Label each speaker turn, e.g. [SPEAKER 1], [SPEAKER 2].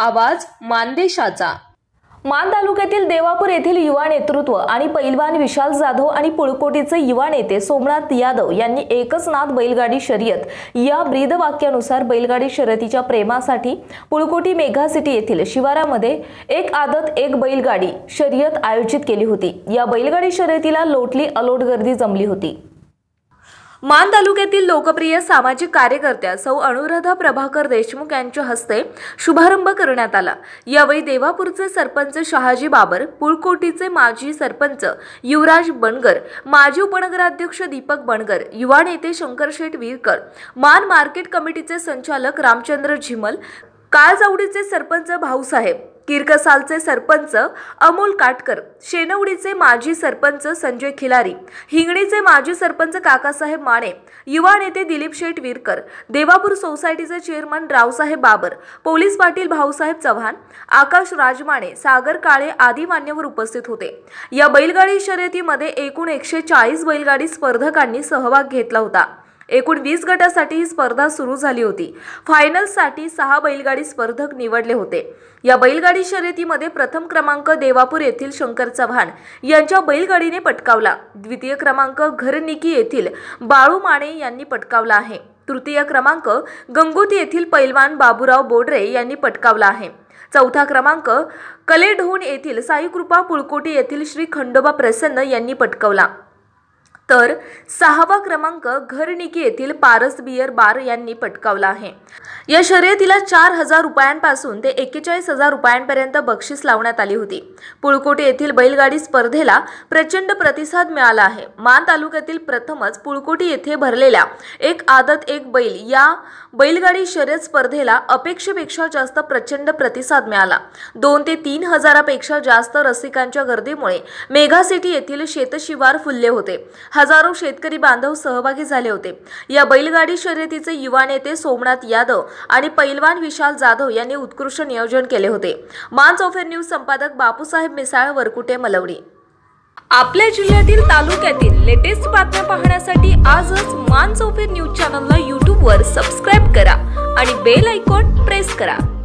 [SPEAKER 1] आवाज मानदेशाचा मान तालुक्यातील देवापूर येथील युवा नेतृत्व आणि पैलवान विशाल जाधव आणि पुळकोटीचे युवा नेते सोमनाथ यादव यांनी एकच नाथ बैलगाडी शर्यत या ब्रीद वाक्यानुसार बैलगाडी शर्यतीच्या प्रेमासाठी पुळकोटी मेघा सिटी येथील शिवारामध्ये एक आदत एक बैलगाडी शर्यत आयोजित केली होती या बैलगाडी शर्यतीला लोटली अलोट गर्दी जमली होती मान तालुक्यातील लोकप्रिय सामाजिक कार्यकर्त्या सौ अनुराधा प्रभाकर देशमुख यांच्या हस्ते शुभारंभ करण्यात आला यावेळी देवापूरचे सरपंच शहाजी बाबर पुळकोटीचे माजी सरपंच युवराज बनगर माजी उपनगराध्यक्ष दीपक बनगर युवा नेते शंकरशेठ वीरकर मान मार्केट कमिटीचे संचालक रामचंद्र झिमल काळजावडीचे सरपंच भाऊसाहेब किरकसालचे सरपंच अमोल काटकर शेनवडीचे माजी सरपंच संजय खिलारी हिंगणीचे माजी सरपंच काकासाहेब माने युवा नेते दिलीप शेठ विरकर देवापूर सोसायटीचे चेअरमन रावसाहेब बाबर पोलीस पाटील भाऊसाहेब चव्हाण आकाश राजमाणे सागर काळे आदी मान्यवर उपस्थित होते या बैलगाडी शर्यतीमध्ये एकूण एकशे चाळीस बैलगाडी स्पर्धकांनी सहभाग घेतला होता एकूण वीस गटासाठी ही स्पर्धा सुरू झाली होती फायनलसाठी सहा बैलगाडी स्पर्धक निवडले होते या बैलगाडी शर्यतीमध्ये प्रथम क्रमांक देवापूर येथील शंकर चव्हाण यांच्या बैलगाडीने पटकावला द्वितीय क्रमांक घरनिकी येथील बाळू माने यांनी पटकावला आहे तृतीय क्रमांक गंगोती येथील पैलवान बाबूराव बोडरे यांनी पटकावला आहे चौथा क्रमांक कलेढोन येथील साईकृपा पुळकोटी येथील श्री खंडोबा प्रसन्न यांनी पटकावला तर सहावा क्रमांक घरनिकी येथील पारस बियर बार यांनी पटकावला आहे या शर्यतीला चार हजार रुपयांपासून ते एक्केचाळीस हजार रुपयांपर्यंत बक्षीस लावण्यात आली होती पुळकोटे येथील बैलगाडी स्पर्धेला प्रचंड प्रतिसाद मिळाला आहे मान तालुक्यातील प्रथमच पुळकोटी येथे भरलेल्या एक आदत एक बैल या बैलगाडी शर्यत स्पर्धेला अपेक्षेपेक्षा जास्त प्रचंड प्रतिसाद मिळाला दोन ते तीन हजारापेक्षा जास्त रसिकांच्या गर्दीमुळे मेगा सिटी येथील शेतशिवार फुलले होते हजारो शेतकरी बांधव सहभागी झाले होते या बैलगाडी शर्यतीचे युवा नेते सोमनाथ यादव आणि पैलवान विशाल जाधव यांनी उत्कृष्ट नियोजन केले होते मान चौफेर न्यूज संपादक बापूसाहेब मिसाळ वरकुटे मलवडी आपल्या जिल्ह्यातील तालुक्यातील लेटेस्ट बातम्या पाहण्यासाठी आजच मान चौफेर न्यूज चॅनलला यूट्यूबवर सबस्क्राईब करा आणि बेल आयकॉन प्रेस करा